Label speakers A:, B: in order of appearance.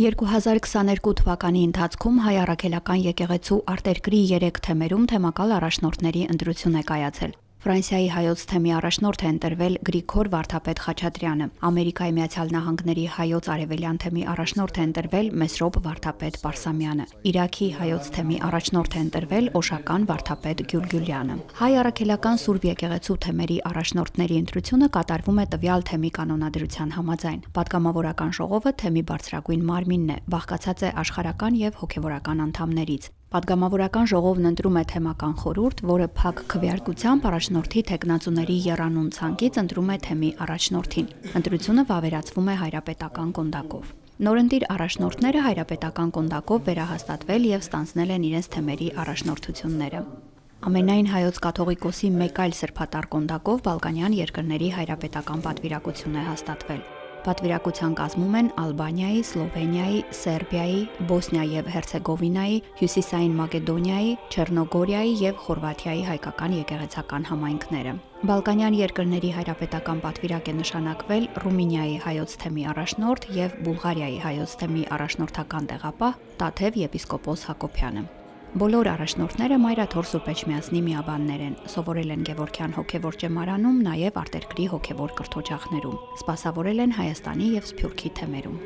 A: 2022 թվականի ընթացքում հայ առաքելական եկեղեցու արտերկրի 3 թեմերում թեմակալ առաջնորդների ընտրություն է կայացել։ Ֆրանսիայի հայոց թեմի առաջնորդ է ընտրվել Գրիգոր Վարդապետ Խաչատրյանը։ Ամերիկայի Միացյալ Նահանգների հայոց արևելյան թեմի առաջնորդ է ընտրվել Մեսրոբ Վարդապետ Պարսամյանը։ Իրաքի հայոց թեմի առաջնորդ է ընտրվել Օշական Վարդապետ Գյուլգյուլյանը։ Հայ առաքելական Սուրբ եկեղեցու թեմերի առաջնորդների ընտրությունը կատարվում է տվյալ թեմի կանոնադրության համաձայն։ Պատգամավորական ժողովը թեմի բարձրագույն մարմինն է, բաղկացած է աշխարական եւ հոգեվորական անդամներից։ Պատգամավորական ժողովն ընտրում է թեմական խորուրդ, որը փակ քվեարկությամբ առաջնորդի տեխնացուների երանուն ցանկից ընտրում է թեմի առաջնորդին։ Ընտրությունը վավերացվում է հայրապետական կոնդակով։ Նորընտիր առաջնորդները հայրապետական կոնդակով վերահաստատվել եւ ստանցնել են իրենց թեմերի առաջնորդությունները։ Ամենայն հայոց կաթողիկոսի մեկ այլ սրբատար կոնդակով Բալկանյան երկրների հայրապետական պատվիրակություն է հաստատվել։ Պատվիրակության կազմում են Ալբանիայի, Սլովենիայի, Սերբիայի, Բոսնիա եւ Հերցեգովինայի, Հյուսիսային Մակեդոնիայի, Չեռնոգորիայի եւ Խորվաթիայի հայկական եկեղեցական համայնքները։ Բալկանյան երկրների հայրապետական պատվիրակ է նշանակվել Ռումինիայի հայոց թեմի առաջնորդ եւ Բուլղարիայի հայոց թեմի առաջնորդական տեղապահ Տաթև եպիսկոպոս Հակոբյանը։ Բոլոր առաջնորդները Մայրաթոր Սուրբեջմիածնի միաբաններ են։ Սովորել են Գևորքյան հոգևոր ճեմարանում, նաև արտերկրի հոգևոր կրթօջախներում։ Սպասավորել են Հայաստանի եւ Սփյուռքի թեմերում։